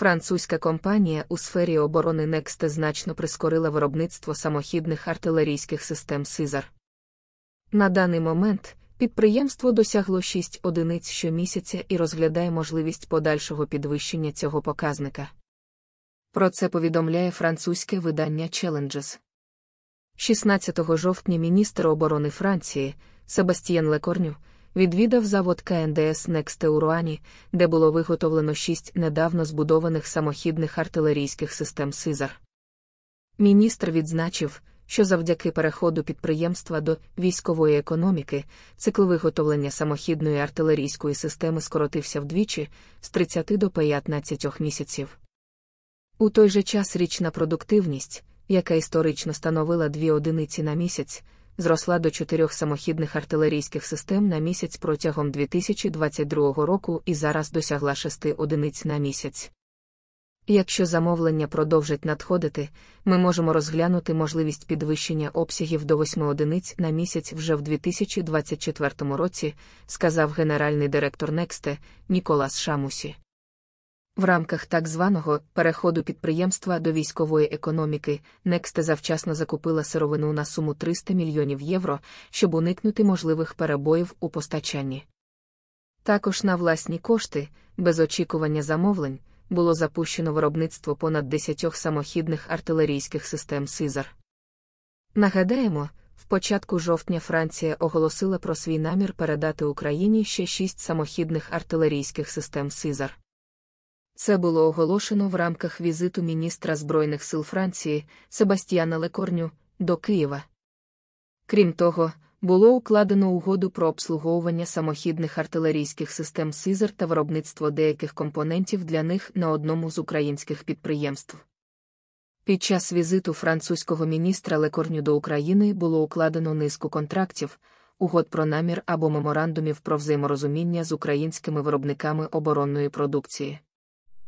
Французька компанія у сфері оборони Next значно прискорила виробництво самохідних артилерійських систем Сизар. На даний момент підприємство досягло 6 одиниць щомісяця і розглядає можливість подальшого підвищення цього показника. Про це повідомляє французьке видання Challenges. 16 жовтня міністр оборони Франції Себастьєн Лекорню відвідав завод КНДС Некстеуруані, де було виготовлено шість недавно збудованих самохідних артилерійських систем Сизар. Міністр відзначив, що завдяки переходу підприємства до військової економіки цикл виготовлення самохідної артилерійської системи скоротився вдвічі з 30 до 15 місяців. У той же час річна продуктивність, яка історично становила дві одиниці на місяць, зросла до чотирьох самохідних артилерійських систем на місяць протягом 2022 року і зараз досягла шести одиниць на місяць. Якщо замовлення продовжать надходити, ми можемо розглянути можливість підвищення обсягів до восьми одиниць на місяць вже в 2024 році, сказав генеральний директор Нексте Ніколас Шамусі. В рамках так званого переходу підприємства до військової економіки Некста завчасно закупила сировину на суму 300 мільйонів євро, щоб уникнути можливих перебоїв у постачанні. Також на власні кошти, без очікування замовлень, було запущено виробництво понад 10 самохідних артилерійських систем Сизар. Нагадаємо, в початку жовтня Франція оголосила про свій намір передати Україні ще шість самохідних артилерійських систем Сизар. Це було оголошено в рамках візиту міністра Збройних сил Франції Себастьяна Лекорню до Києва. Крім того, було укладено угоду про обслуговування самохідних артилерійських систем Сізер та виробництво деяких компонентів для них на одному з українських підприємств. Під час візиту французького міністра Лекорню до України було укладено низку контрактів, угод про намір або меморандумів про взаєморозуміння з українськими виробниками оборонної продукції.